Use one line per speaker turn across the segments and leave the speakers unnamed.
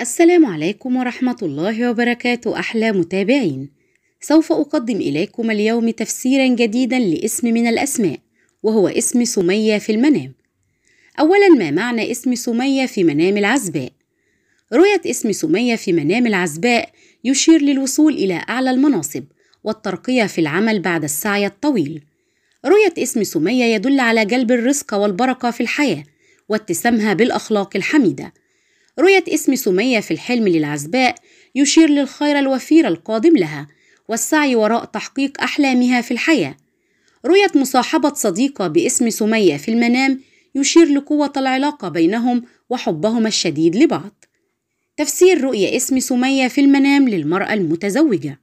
السلام عليكم ورحمة الله وبركاته أحلى متابعين سوف أقدم إليكم اليوم تفسيرا جديدا لاسم من الأسماء وهو اسم سمية في المنام أولا ما معنى اسم سمية في منام العزباء؟ رؤية اسم سمية في منام العزباء يشير للوصول إلى أعلى المناصب والترقية في العمل بعد السعي الطويل رؤية اسم سمية يدل على جلب الرزق والبركة في الحياة واتسامها بالأخلاق الحميدة رؤية اسم سمية في الحلم للعزباء يشير للخير الوفير القادم لها والسعي وراء تحقيق أحلامها في الحياة. رؤية مصاحبة صديقة باسم سمية في المنام يشير لقوة العلاقة بينهم وحبهما الشديد لبعض. تفسير رؤية اسم سمية في المنام للمرأة المتزوجة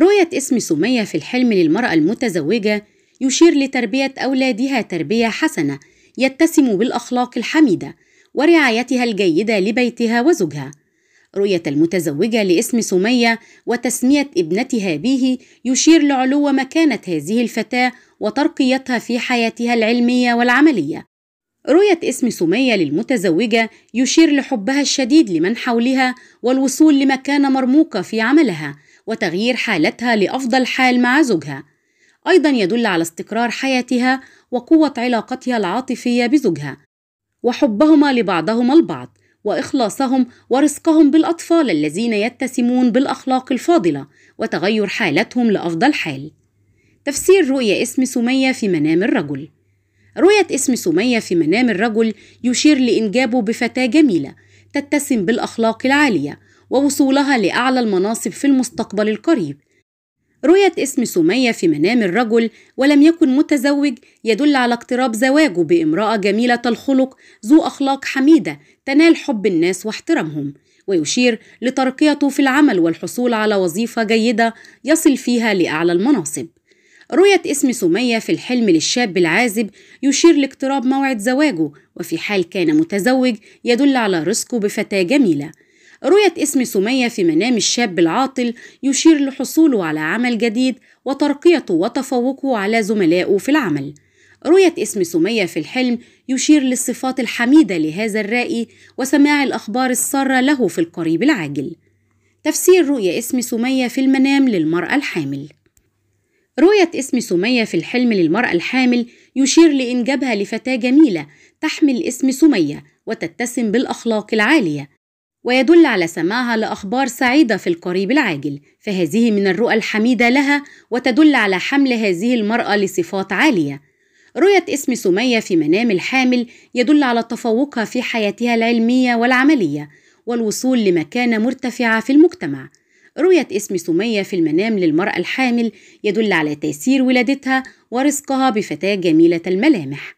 رؤية اسم سمية في الحلم للمرأة المتزوجة يشير لتربية أولادها تربية حسنة يتسم بالأخلاق الحميدة ورعايتها الجيدة لبيتها وزوجها. رؤية المتزوجة لاسم سمية وتسمية ابنتها به يشير لعلو مكانة هذه الفتاة وترقيتها في حياتها العلمية والعملية. رؤية اسم سمية للمتزوجة يشير لحبها الشديد لمن حولها والوصول لمكانة مرموقة في عملها وتغيير حالتها لأفضل حال مع زوجها. أيضا يدل على استقرار حياتها وقوة علاقتها العاطفية بزوجها. وحبهما لبعضهما البعض واخلاصهم ورزقهم بالاطفال الذين يتسمون بالاخلاق الفاضله وتغير حالتهم لافضل حال تفسير رؤية اسم سمية في منام الرجل رؤية اسم سمية في منام الرجل يشير لإنجابه بفتاة جميلة تتسم بالأخلاق العالية ووصولها لأعلى المناصب في المستقبل القريب رؤية اسم سمية في منام الرجل ولم يكن متزوج يدل على اقتراب زواجه بامرأة جميلة الخلق ذو أخلاق حميدة تنال حب الناس واحترامهم ويشير لترقيته في العمل والحصول على وظيفة جيدة يصل فيها لأعلى المناصب رؤية اسم سمية في الحلم للشاب العازب يشير لاقتراب موعد زواجه وفي حال كان متزوج يدل على رزقه بفتاة جميلة رؤية اسم سمية في منام الشاب العاطل يشير لحصوله على عمل جديد وترقيته وتفوقه على زملائه في العمل. رؤية اسم سمية في الحلم يشير للصفات الحميدة لهذا الرائي وسماع الأخبار السارة له في القريب العاجل. تفسير رؤية اسم سمية في المنام للمرأة الحامل رؤية اسم سمية في الحلم للمرأة الحامل يشير لإنجابها لفتاة جميلة تحمل اسم سمية وتتسم بالأخلاق العالية ويدل على سماعها لأخبار سعيدة في القريب العاجل، فهذه من الرؤى الحميدة لها وتدل على حمل هذه المرأة لصفات عالية. رؤية اسم سمية في منام الحامل يدل على تفوقها في حياتها العلمية والعملية، والوصول لمكانة مرتفعة في المجتمع. رؤية اسم سمية في المنام للمرأة الحامل يدل على تيسير ولادتها ورزقها بفتاة جميلة الملامح.